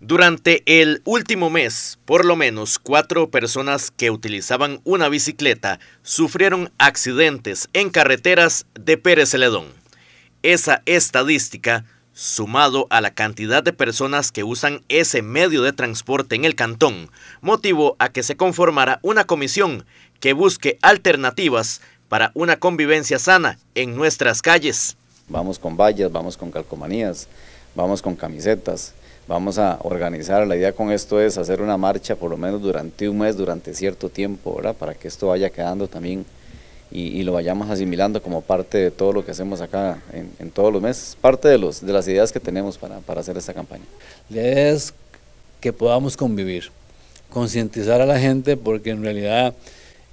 Durante el último mes, por lo menos cuatro personas que utilizaban una bicicleta sufrieron accidentes en carreteras de Pérez Celedón. Esa estadística, sumado a la cantidad de personas que usan ese medio de transporte en el cantón, motivó a que se conformara una comisión que busque alternativas para una convivencia sana en nuestras calles. Vamos con vallas, vamos con calcomanías, vamos con camisetas vamos a organizar. La idea con esto es hacer una marcha por lo menos durante un mes, durante cierto tiempo, ¿verdad? Para que esto vaya quedando también y, lo vayamos asimilando como parte de todo lo que hacemos acá en, todos los meses, parte de, las ideas que tenemos para, para hacer esta campaña. La idea es que podamos convivir, concientizar a la gente porque en realidad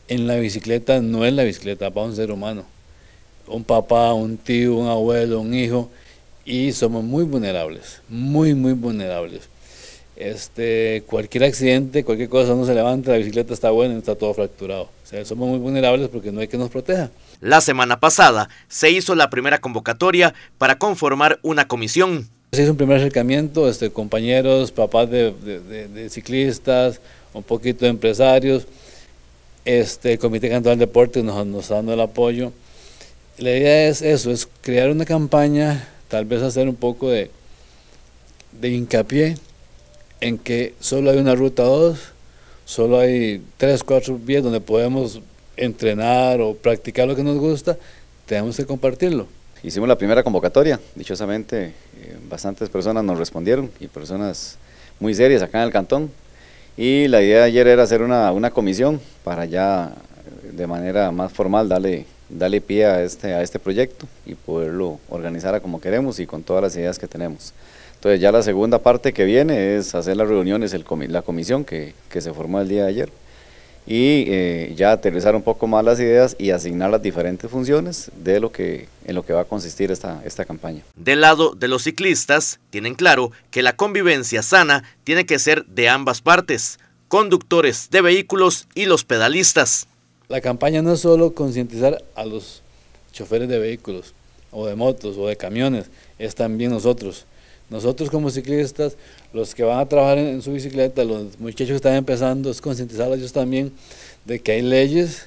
en la bicicleta no es la bicicleta para un ser humano, un papá, un tío, un abuelo, un hijo, y somos muy vulnerables, muy, muy vulnerables. Este, cualquier accidente, cualquier cosa, uno se levanta, la bicicleta está buena, está todo fracturado. O sea, somos muy vulnerables porque no hay que nos proteja. La semana pasada se hizo la primera convocatoria para conformar una comisión. Se hizo un primer acercamiento, este, compañeros, papás de, ciclistas, un poquito de empresarios. Este, Comité Cantonal de deporte nos, nos está dando el apoyo. La idea es eso, es crear una campaña tal vez hacer un poco de, hincapié en que solo hay una ruta 2, solo hay 3, 4 vías donde podemos entrenar o practicar lo que nos gusta, tenemos que compartirlo. Hicimos la primera convocatoria, dichosamente eh, bastantes personas nos respondieron y personas muy serias acá en el cantón. Y la idea de ayer era hacer una, una comisión para ya eh, de manera más formal darle darle pie a este, a este proyecto y poderlo organizar como queremos y con todas las ideas que tenemos. Entonces ya la segunda parte que viene es hacer las reuniones, el la comisión que, se formó el día de ayer y eh, ya aterrizar un poco más las ideas y asignar las diferentes funciones de lo que, en lo que va a consistir esta, esta campaña. Del lado de los ciclistas, tienen claro que la convivencia sana tiene que ser de ambas partes, conductores de vehículos y los pedalistas la campaña no es solo concientizar a los choferes de vehículos, o de motos, o de camiones, es también nosotros. Nosotros como ciclistas, los que van a trabajar en, su bicicleta, los muchachos que están empezando, es concientizar a ellos también de que hay leyes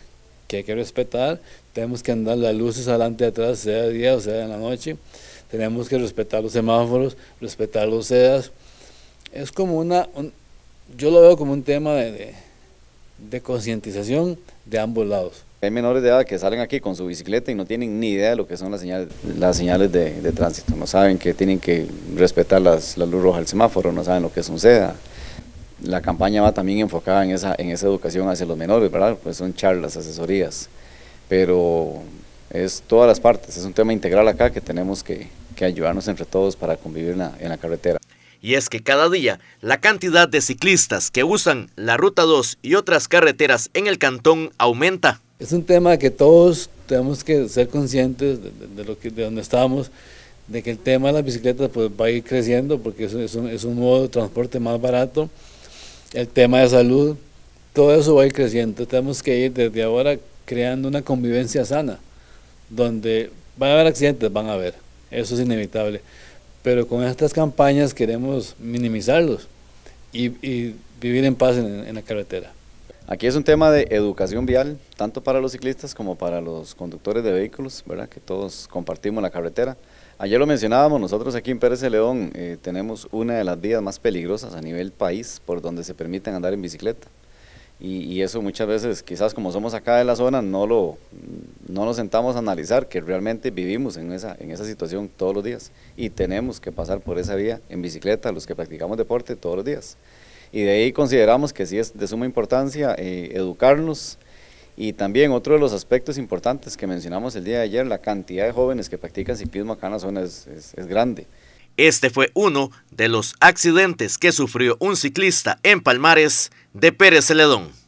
que hay que respetar, tenemos que andar las luces adelante y atrás, sea de día o sea de la noche, tenemos que respetar los semáforos, respetar los sedas. Es como una, yo lo veo como un tema de de concientización de ambos lados. Hay menores de edad que salen aquí con su bicicleta y no tienen ni idea de lo que son las señales, las señales de, tránsito, no saben que tienen que respetar las, la luz roja del semáforo, no saben lo que es un seda. La campaña va también enfocada en esa, en esa educación hacia los menores, ¿verdad? Pues son charlas, asesorías, pero es todas las partes, es un tema integral acá que tenemos que, que ayudarnos entre todos para convivir en la, en la carretera y es que cada día la cantidad de ciclistas que usan la Ruta 2 y otras carreteras en el cantón aumenta. Es un tema que todos tenemos que ser conscientes de, lo que, de donde estamos, de que el tema de las bicicletas pues, va a ir creciendo porque es, es, un, es un modo de transporte más barato, el tema de salud, todo eso va a ir creciendo. Tenemos que ir desde ahora creando una convivencia sana, donde van a haber accidentes, van a haber, eso es inevitable pero con estas campañas queremos minimizarlos y, vivir en paz en, la carretera. Aquí es un tema de educación vial, tanto para los ciclistas como para los conductores de vehículos, ¿verdad? que todos compartimos la carretera. Ayer lo mencionábamos, nosotros aquí en Pérez de León eh, tenemos una de las vías más peligrosas a nivel país por donde se permiten andar en bicicleta. Y, eso muchas veces, quizás como somos acá de la zona, no, no nos sentamos a analizar que realmente vivimos en esa, en esa situación todos los días y tenemos que pasar por esa vía en bicicleta, los que practicamos deporte todos los días. Y de ahí consideramos que sí es de suma importancia eh, educarnos y también otro de los aspectos importantes que mencionamos el día de ayer, la cantidad de jóvenes que practican ciclismo acá en la zona es, es grande. Este fue uno de los accidentes que sufrió un ciclista en Palmares de Pérez Celedón.